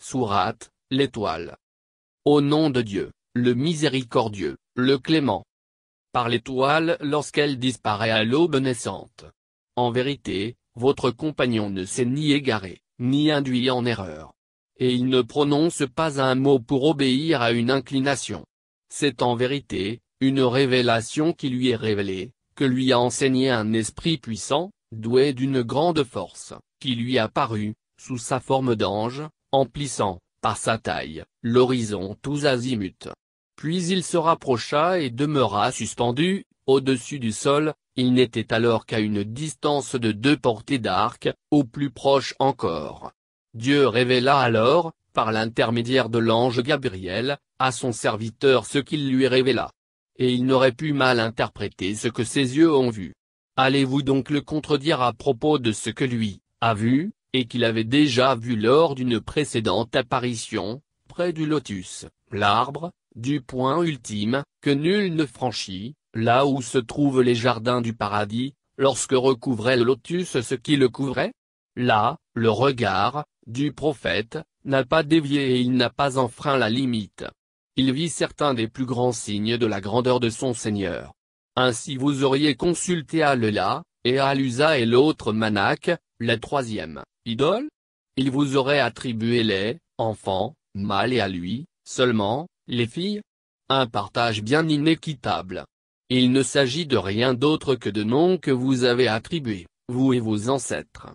Sourate, l'étoile. Au nom de Dieu, le miséricordieux, le clément. Par l'étoile lorsqu'elle disparaît à l'aube naissante. En vérité, votre compagnon ne s'est ni égaré, ni induit en erreur. Et il ne prononce pas un mot pour obéir à une inclination. C'est en vérité, une révélation qui lui est révélée, que lui a enseigné un esprit puissant, doué d'une grande force, qui lui a paru, sous sa forme d'ange, emplissant, par sa taille, l'horizon tous azimuts. Puis il se rapprocha et demeura suspendu, au-dessus du sol, il n'était alors qu'à une distance de deux portées d'arc, au plus proche encore. Dieu révéla alors, par l'intermédiaire de l'ange Gabriel, à son serviteur ce qu'il lui révéla. Et il n'aurait pu mal interpréter ce que ses yeux ont vu. Allez-vous donc le contredire à propos de ce que lui, a vu et qu'il avait déjà vu lors d'une précédente apparition, près du lotus, l'arbre, du point ultime, que nul ne franchit, là où se trouvent les jardins du paradis, lorsque recouvrait le lotus ce qui le couvrait Là, le regard, du prophète, n'a pas dévié et il n'a pas enfreint la limite. Il vit certains des plus grands signes de la grandeur de son Seigneur. Ainsi vous auriez consulté à Lela, et à Lusa et l'autre Manak, la troisième, idole Il vous aurait attribué les enfants, mâles et à lui, seulement, les filles Un partage bien inéquitable. Il ne s'agit de rien d'autre que de noms que vous avez attribués, vous et vos ancêtres.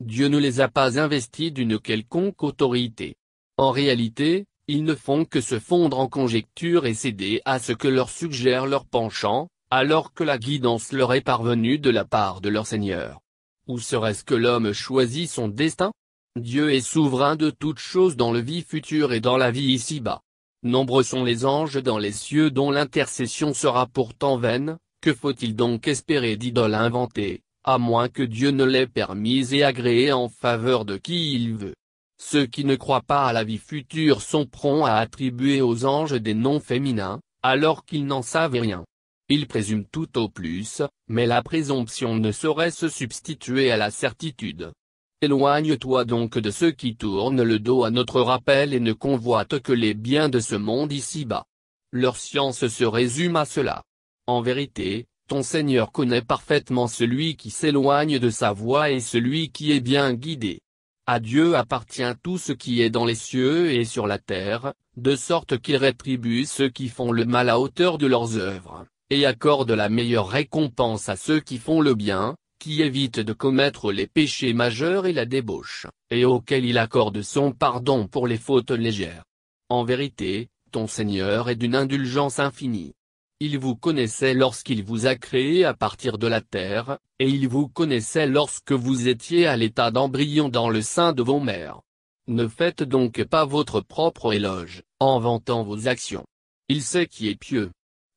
Dieu ne les a pas investis d'une quelconque autorité. En réalité, ils ne font que se fondre en conjectures et céder à ce que leur suggère leur penchant, alors que la guidance leur est parvenue de la part de leur Seigneur. Ou serait-ce que l'homme choisit son destin Dieu est souverain de toutes choses dans le vie future et dans la vie ici-bas. Nombreux sont les anges dans les cieux dont l'intercession sera pourtant vaine, que faut-il donc espérer d'idoles inventées, à moins que Dieu ne l'ait permise et agréée en faveur de qui il veut. Ceux qui ne croient pas à la vie future sont prompts à attribuer aux anges des noms féminins, alors qu'ils n'en savent rien. Il présume tout au plus, mais la présomption ne saurait se substituer à la certitude. Éloigne-toi donc de ceux qui tournent le dos à notre rappel et ne convoitent que les biens de ce monde ici-bas. Leur science se résume à cela. En vérité, ton Seigneur connaît parfaitement celui qui s'éloigne de sa voie et celui qui est bien guidé. À Dieu appartient tout ce qui est dans les cieux et sur la terre, de sorte qu'il rétribue ceux qui font le mal à hauteur de leurs œuvres et accorde la meilleure récompense à ceux qui font le bien, qui évitent de commettre les péchés majeurs et la débauche, et auxquels il accorde son pardon pour les fautes légères. En vérité, ton Seigneur est d'une indulgence infinie. Il vous connaissait lorsqu'il vous a créé à partir de la terre, et il vous connaissait lorsque vous étiez à l'état d'embryon dans le sein de vos mères. Ne faites donc pas votre propre éloge, en vantant vos actions. Il sait qui est pieux.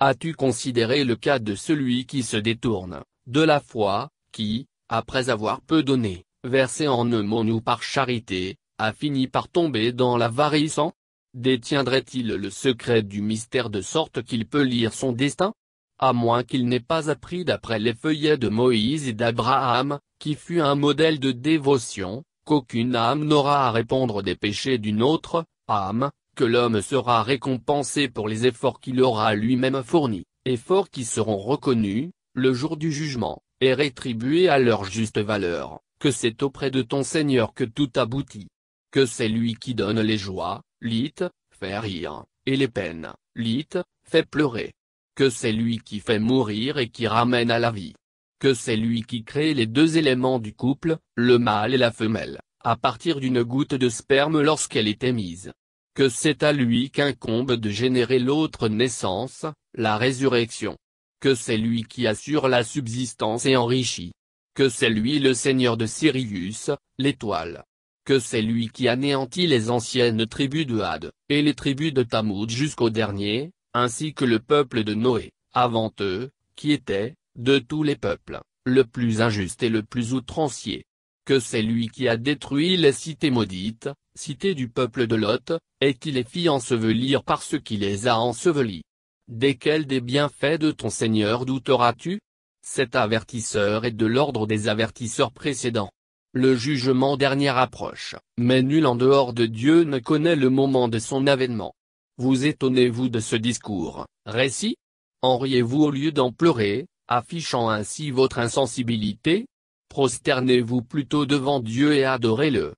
As-tu considéré le cas de celui qui se détourne, de la foi, qui, après avoir peu donné, versé en aumône ou par charité, a fini par tomber dans l'avarissant Détiendrait-il le secret du mystère de sorte qu'il peut lire son destin À moins qu'il n'ait pas appris d'après les feuillets de Moïse et d'Abraham, qui fut un modèle de dévotion, qu'aucune âme n'aura à répondre des péchés d'une autre, âme, que l'homme sera récompensé pour les efforts qu'il aura lui-même fournis, efforts qui seront reconnus, le jour du jugement, et rétribués à leur juste valeur, que c'est auprès de ton Seigneur que tout aboutit. Que c'est lui qui donne les joies, lit, fait rire, et les peines, lit, fait pleurer. Que c'est lui qui fait mourir et qui ramène à la vie. Que c'est lui qui crée les deux éléments du couple, le mâle et la femelle, à partir d'une goutte de sperme lorsqu'elle est émise que c'est à lui qu'incombe de générer l'autre naissance, la résurrection. Que c'est lui qui assure la subsistance et enrichit. Que c'est lui le seigneur de Sirius, l'étoile. Que c'est lui qui anéantit les anciennes tribus de Had, et les tribus de Tamoud jusqu'au dernier, ainsi que le peuple de Noé, avant eux, qui était, de tous les peuples, le plus injuste et le plus outrancier. Que c'est lui qui a détruit les cités maudites, cité du peuple de Lot, et qui les fit ensevelir parce qui les a ensevelis. Desquels des bienfaits de ton Seigneur douteras-tu Cet avertisseur est de l'ordre des avertisseurs précédents. Le jugement dernier approche, mais nul en dehors de Dieu ne connaît le moment de son avènement. Vous étonnez-vous de ce discours, récit enriez vous au lieu d'en pleurer, affichant ainsi votre insensibilité Prosternez-vous plutôt devant Dieu et adorez-le.